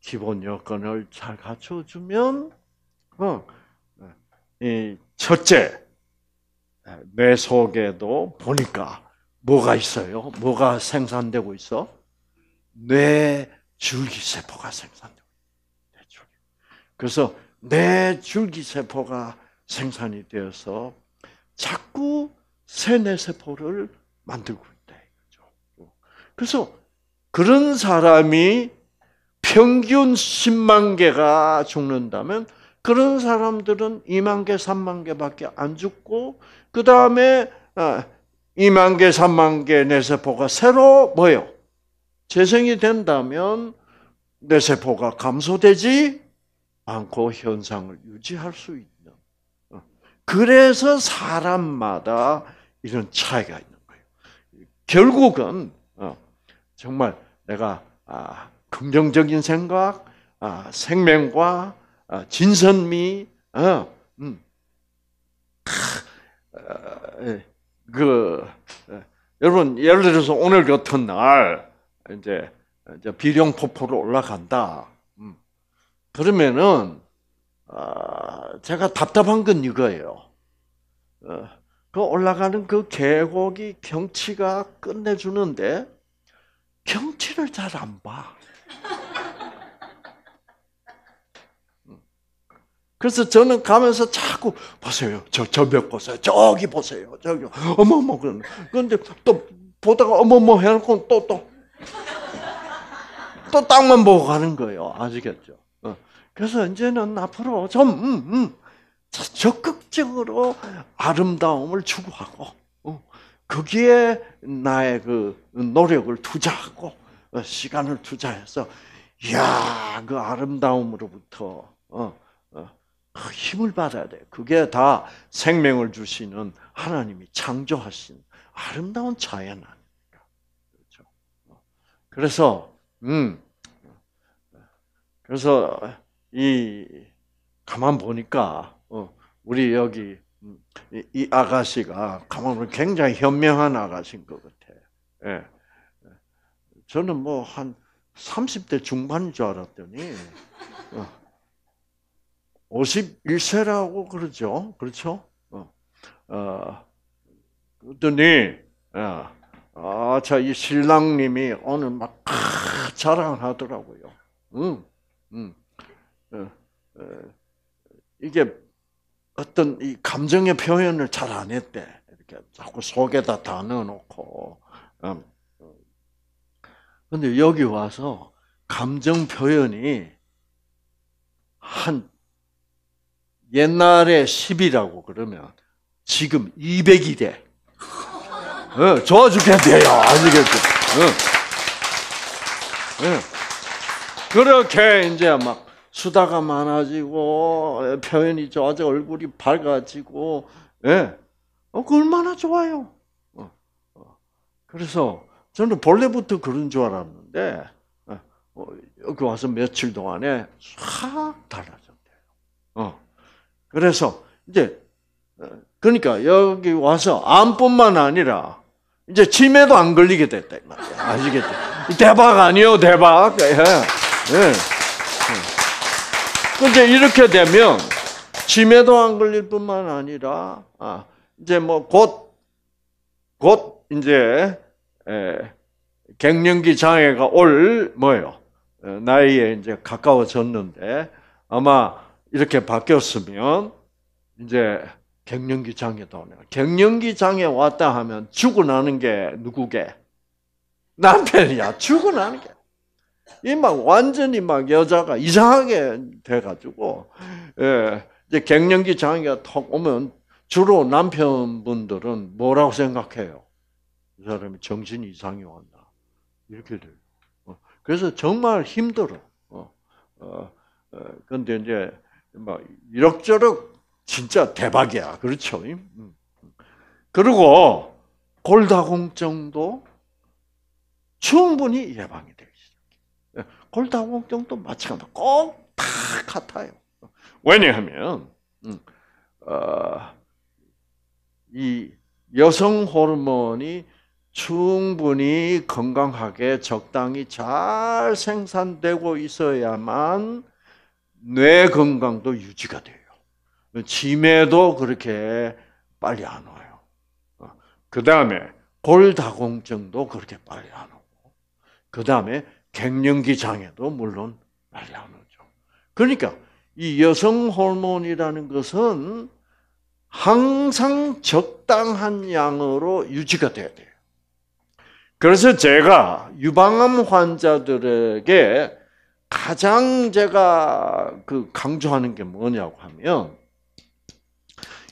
기본 여건을 잘 갖춰주면 어, 첫째, 뇌 속에도 보니까 뭐가 있어요? 뭐가 생산되고 있어? 뇌 줄기세포가 생산되고 있어요. 그래서 뇌 줄기세포가 생산이 되어서 자꾸 세뇌세포를 만들고 있다. 그래서 그런 사람이 평균 10만 개가 죽는다면 그런 사람들은 2만 개, 3만 개밖에 안 죽고 그 다음에 2만 어, 개, 3만 개 뇌세포가 새로 뭐요? 재생이 된다면 뇌세포가 감소되지 않고 현상을 유지할 수 있는. 어, 그래서 사람마다 이런 차이가 있는 거예요. 결국은 어, 정말 내가 아, 긍정적인 생각, 아, 생명과 아, 진선미, 어, 음. 어, 예, 그 어, 여러분 예를 들어서 오늘 같은 날 이제 이제 비룡 폭포로 올라간다. 음. 그러면은 아, 제가 답답한 건 이거예요. 어, 그 올라가는 그 계곡이 경치가 끝내주는데 경치를 잘 안 봐. 그래서 저는 가면서 자꾸 보세요. 저, 저벽 보세요. 저기 보세요. 저기. 어머머. 그런데 또 보다가 어머머 해놓고 또, 또. 또 땅만 보고 가는 거예요. 아시겠죠? 어. 그래서 이제는 앞으로 좀, 음, 음, 적극적으로 아름다움을 추구하고, 어. 거기에 나의 그 노력을 투자하고, 어, 시간을 투자해서, 야 그 아름다움으로부터, 어, 아, 힘을 받아야 돼요. 그게 다 생명을 주시는 하나님이 창조하신 아름다운 자연 아닙니까? 그렇죠. 그래서, 음, 그래서 이, 가만 보니까, 어, 우리 여기, 음, 이, 이 아가씨가, 가만 보면 굉장히 현명한 아가씨인 것같아 예. 예. 저는 뭐 한 30대 중반인 줄 알았더니, 어, 51세라고 그러죠. 그렇죠? 어, 아, 그랬더니, 아, 아, 자, 이 신랑님이 오늘 막 자랑하더라고요. 음, 음. 어, 어, 이게 어떤 이 감정의 표현을 잘 안 했대. 이렇게 자꾸 속에다 다 넣어놓고. 음. 근데 여기 와서 감정 표현이 한 옛날에 10이라고 그러면 지금 200이 돼. 어, 좋아 죽겠네요 아시겠죠? 어. 어. 그렇게 이제 막 수다가 많아지고 예, 표현이 좋아져 얼굴이 밝아지고 예. 어, 그 얼마나 좋아요. 어, 어. 그래서 저는 본래부터 그런 줄 알았는데 예. 어, 여기 와서 며칠 동안에 확 달라졌대요. 어. 그래서 이제 어, 그러니까 여기 와서 암뿐만 아니라 이제 치매도 안 걸리게 됐다 이 말이야. 아시겠죠? 대박 아니요 대박. 예. 예. 근데 예. 그 이렇게 되면 치매도 안 걸릴 뿐만 아니라 아, 이제 뭐 곧곧 곧 이제 에, 예, 갱년기 장애가 올 뭐예요 어, 나이에 이제 가까워졌는데 아마 이렇게 바뀌었으면 이제 갱년기 장애도 오면 갱년기 장애 왔다 하면 죽어나는 게 누구게? 남편이야. 죽어나는 게. 이 막 완전히 막 여자가 이상하게 돼가지고 예, 이제 갱년기 장애가 턱 오면 주로 남편분들은 뭐라고 생각해요? 이 사람이 정신 이상이 왔나 이렇게 돼요. 어, 그래서 정말 힘들 어, 어, 어, 근데 이제 뭐 이럭저럭 진짜 대박이야. 그렇죠? 음, 음. 그리고 골다공증도 충분히 예방이 되기 시작해요. 골다공증도 마찬가지 꼭다 같아요. 왜냐하면 음, 어, 이 여성 호르몬이 충분히 건강하게 적당히 잘 생산되고 있어야만 뇌 건강도 유지가 돼요. 치매도 그렇게 빨리 안 와요. 어, 그 다음에 골다공증도 그렇게 빨리 안 오고, 그 다음에 갱년기 장애도 물론 빨리 안 오죠. 그러니까 이 여성 호르몬이라는 것은 항상 적당한 양으로 유지가 돼야 돼요. 그래서 제가 유방암 환자들에게 가장 제가 그 강조하는 게 뭐냐고 하면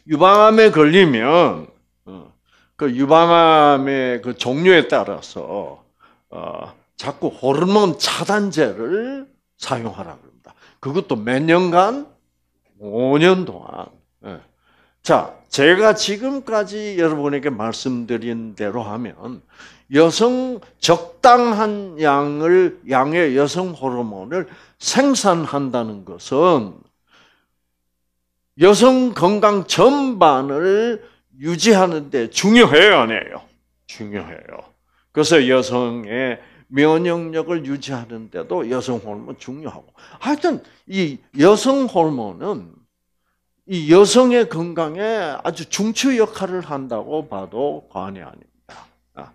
유방암에 걸리면 어, 그 유방암의 그 종류에 따라서 어, 자꾸 호르몬 차단제를 사용하라 그럽니다. 그것도 몇 년간 5년 동안. 예. 자, 제가 지금까지 여러분에게 말씀드린 대로 하면 여성 적당한 양을 양의 여성 호르몬을 생산한다는 것은 여성 건강 전반을 유지하는데 중요해요, 아니에요? 중요해요. 그래서 여성의 면역력을 유지하는데도 여성 호르몬 중요하고 하여튼 이 여성 호르몬은 이 여성의 건강에 아주 중추 역할을 한다고 봐도 과언이 아닙니다. 아,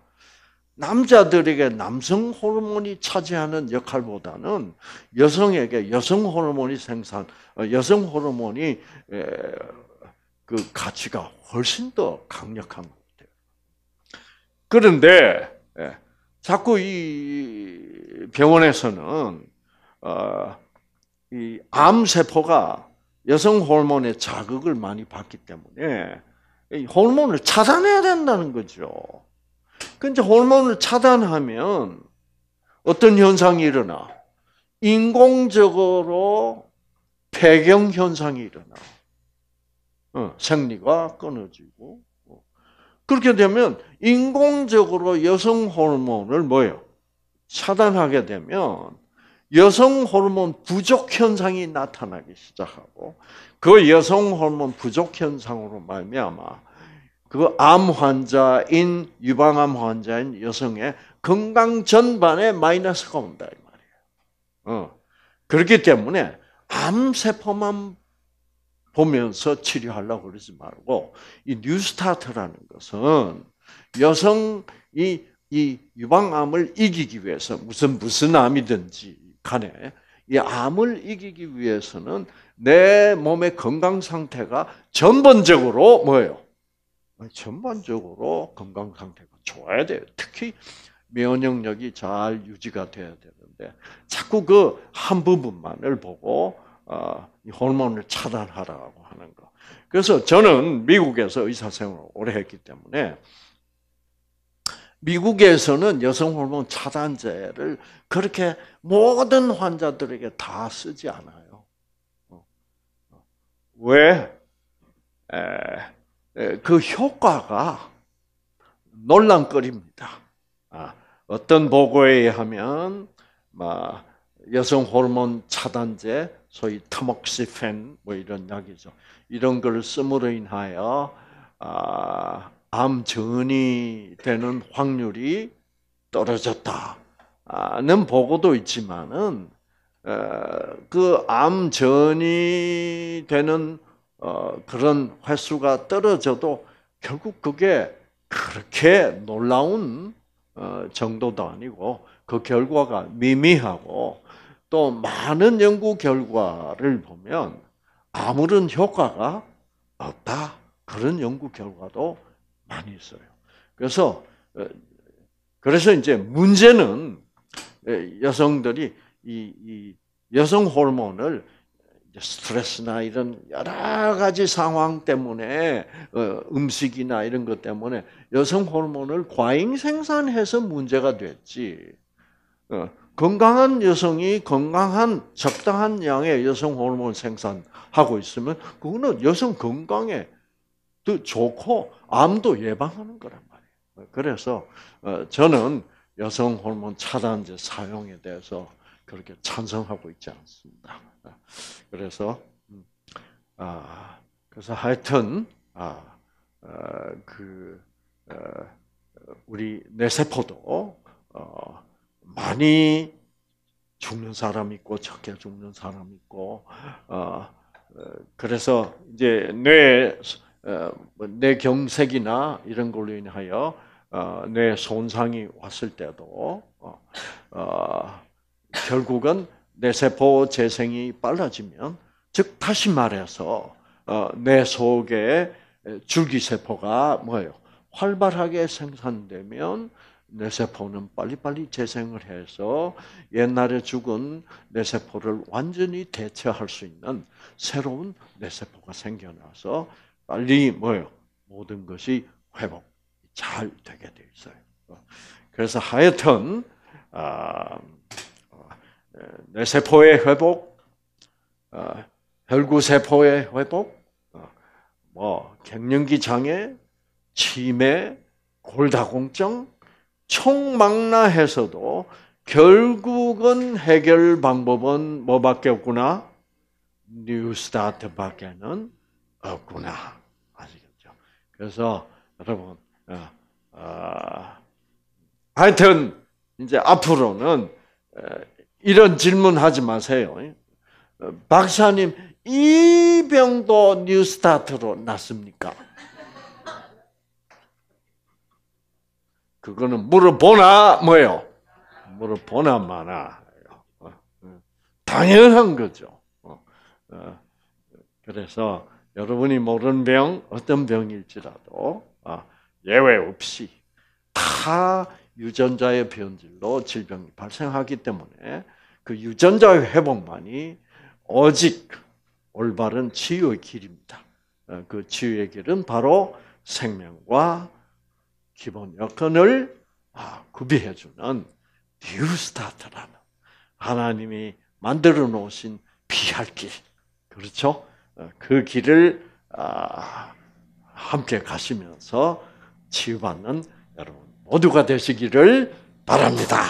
남자들에게 남성 호르몬이 차지하는 역할보다는 여성에게 여성 호르몬이 생산, 어, 여성 호르몬이 그 가치가 훨씬 더 강력한 것 같아요. 그런데 예, 자꾸 이 병원에서는 어, 이 암세포가 여성 호르몬의 자극을 많이 받기 때문에 호르몬을 차단해야 된다는 거죠. 근데 그러니까 호르몬을 차단하면 어떤 현상이 일어나? 인공적으로 폐경 현상이 일어나. 어, 생리가 끊어지고 그렇게 되면 인공적으로 여성 호르몬을 뭐요 차단하게 되면 여성 호르몬 부족 현상이 나타나기 시작하고 그 여성 호르몬 부족 현상으로 말미암아 그 암 환자인 유방암 환자인 여성의 건강 전반에 마이너스가 온다 이 말이에요. 어. 그렇기 때문에 암 세포만 보면서 치료하려고 그러지 말고 이 뉴스타트라는 것은 여성 이 이 유방암을 이기기 위해서 무슨 무슨 암이든지 간에 이 암을 이기기 위해서는 내 몸의 건강 상태가 전반적으로 뭐예요? 전반적으로 건강 상태가 좋아야 돼요. 특히 면역력이 잘 유지가 돼야 되는데 자꾸 그 한 부분만을 보고 어, 호르몬을 차단하라고 하는 거. 그래서 저는 미국에서 의사 생활을 오래 했기 때문에 미국에서는 여성 호르몬 차단제를 그렇게 모든 환자들에게 다 쓰지 않아요. 왜? 그 효과가 논란거리입니다. 아, 어떤 보고에 의하면 뭐, 여성 호르몬 차단제, 소위 타목시펜 뭐 이런 약이죠. 이런 걸 쓰므로 인하여 아, 암 전이 되는 확률이 떨어졌다는 보고도 있지만은 어, 그암 전이 되는 어, 그런 횟수가 떨어져도 결국 그게 그렇게 놀라운 어, 정도도 아니고 그 결과가 미미하고 또 많은 연구 결과를 보면 아무런 효과가 없다 그런 연구 결과도 많이 있어요. 그래서 어, 그래서 이제 문제는 여성들이 이, 이 여성 호르몬을 스트레스나 이런 여러 가지 상황 때문에 어, 음식이나 이런 것 때문에 여성 호르몬을 과잉 생산해서 문제가 됐지. 어, 건강한 여성이 건강한 적당한 양의 여성 호르몬 생산하고 있으면 그거는 여성 건강에 또 좋고 암도 예방하는 거란 말이에요. 그래서 어, 저는 여성 호르몬 차단제 사용에 대해서 그렇게 찬성하고 있지 않습니다. 그래서 음, 아 그래서 하여튼 아그 어, 어, 우리 뇌세포도 많이 죽는 사람 있고 적게 죽는 사람 있고 그래서 이제 뇌뇌 어, 뭐 경색이나 이런 걸로 인하여 어, 내 손상이 왔을 때도 어, 결국은 뇌 세포 재생이 빨라지면 즉 다시 말해서 내 속에 줄기 세포가 뭐예요? 활발하게 생산되면 뇌세포는 빨리빨리 재생을 해서 옛날에 죽은 뇌세포를 완전히 대체할 수 있는 새로운 뇌세포가 생겨나서 빨리 뭐예요? 모든 것이 회복 잘 되게 돼 있어요. 그래서 하여튼 아, 어, 세포의 회복, 어, 혈구 세포의 회복, 어, 뭐 갱년기 장애, 치매, 골다공증, 총망라해서도 결국은 해결 방법은 뭐밖에 없구나? 뉴스타트밖에는 없구나. 아시겠죠? 그래서 여러분, 어, 어, 하여튼 이제 앞으로는 이런 질문하지 마세요. 어, 박사님 이 병도 뉴스타트로 났습니까? 그거는 물어보나 뭐요? 물어보나 마나 어, 어, 당연한 거죠. 그래서 여러분이 모르는 병 어떤 병일지라도 아, 예외 없이 다 유전자의 변질로 질병이 발생하기 때문에 그 유전자의 회복만이 오직 올바른 치유의 길입니다. 어, 그 치유의 길은 바로 생명과 기본 여건을 아, 구비해주는 뉴스타트라는 하나님이 만들어 놓으신 비할 길. 그렇죠? 어, 그 길을 아, 함께 가시면서 치유받는 여러분 모두가 되시기를 바랍니다.